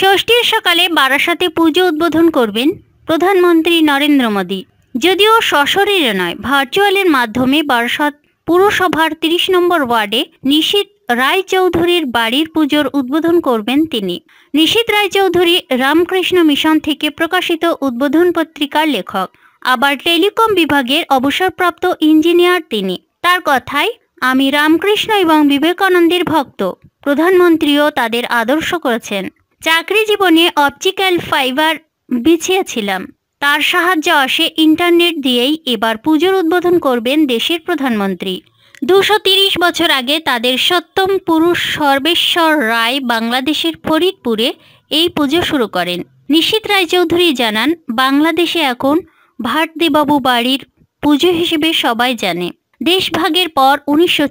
ষষ্ঠীর সকালে বারাসাতে পুজো উদ্বোধন করবেন প্রধানমন্ত্রী নরেন্দ্র মোদী যদিও সশরীরে নয় ভার্চুয়ালের মাধ্যমে বারাসাত পুরসভার তিরিশ নম্বর ওয়ার্ডে নিশীত রায়চৌধুরীর বাড়ির পুজোর উদ্বোধন করবেন তিনি নিশীত রায়চৌধুরী রামকৃষ্ণ মিশন থেকে প্রকাশিত উদ্বোধন পত্রিকার লেখক আবার টেলিকম বিভাগের অবসরপ্রাপ্ত ইঞ্জিনিয়ার তিনি তার কথায় আমি রামকৃষ্ণ এবং বিবেকানন্দের ভক্ত প্রধানমন্ত্রীও তাদের আদর্শ করেছেন চাকরি জীবনে অপটিক্যাল ফাইবার বিছিয়েছিলাম তার সাহায্যে আসে ইন্টারনেট দিয়েই এবার পুজোর উদ্বোধন করবেন দেশের প্রধানমন্ত্রী দুশো বছর আগে তাদের সপ্তম পুরুষ সর্বেশ্বর রায় বাংলাদেশের ফরিদপুরে এই পুজো শুরু করেন নিশীত রায়চৌধুরী জানান বাংলাদেশে এখন ভাটদেবাবু বাড়ির পুজো হিসেবে সবাই জানে দেশভাগের পর উনিশশো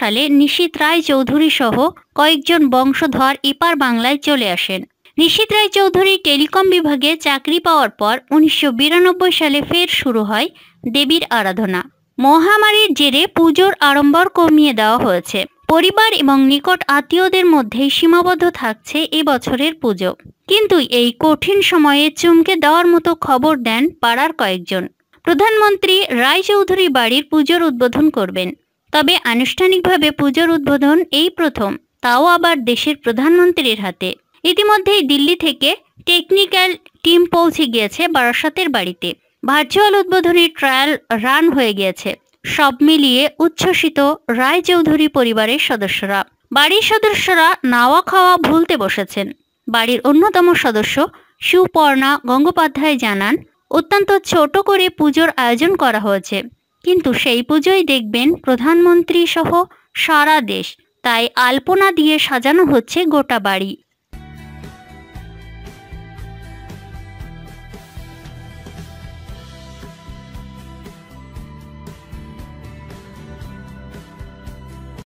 সালে নিশীত রায় চৌধুরী সহ কয়েকজন বংশধর এপার বাংলায় চলে আসেন নিশীত রায় চৌধুরী টেলিকম বিভাগে চাকরি পাওয়ার পর উনিশশো সালে ফের শুরু হয় দেবীর আরাধনা মহামারীর জেরে পুজোর আড়ম্বর কমিয়ে দেওয়া হয়েছে পরিবার এবং নিকট আত্মীয়দের মধ্যে সীমাবদ্ধ থাকছে এবছরের পুজো কিন্তু এই কঠিন সময়ে চুমকে দেওয়ার মতো খবর দেন পাড়ার কয়েকজন প্রধানমন্ত্রী রায়চৌধুরী বাড়ির পুজোর উদ্বোধন করবেন তবে আনুষ্ঠানিকভাবে পুজোর উদ্বোধন এই প্রথম তাও আবার দেশের প্রধানমন্ত্রীর হাতে ইতিমধ্যেই দিল্লি থেকে টেকনিক্যাল টিম পৌঁছে গিয়েছে বারাসাতের বাড়িতে ভার্চুয়াল উদ্বোধনী ট্রায়াল রান হয়ে গিয়েছে সব মিলিয়ে উচ্ছ্বসিত রায়চৌধুরী পরিবারের সদস্যরা বাড়ির সদস্যরা নাওয়া খাওয়া ভুলতে বসেছেন বাড়ির অন্যতম সদস্য সুপর্ণা গঙ্গোপাধ্যায় জানান অত্যন্ত ছোট করে পুজোর আয়োজন করা হয়েছে কিন্তু সেই পুজোই দেখবেন প্রধানমন্ত্রী সহ সারা দেশ তাই আলপনা দিয়ে সাজানো হচ্ছে গোটা বাড়ি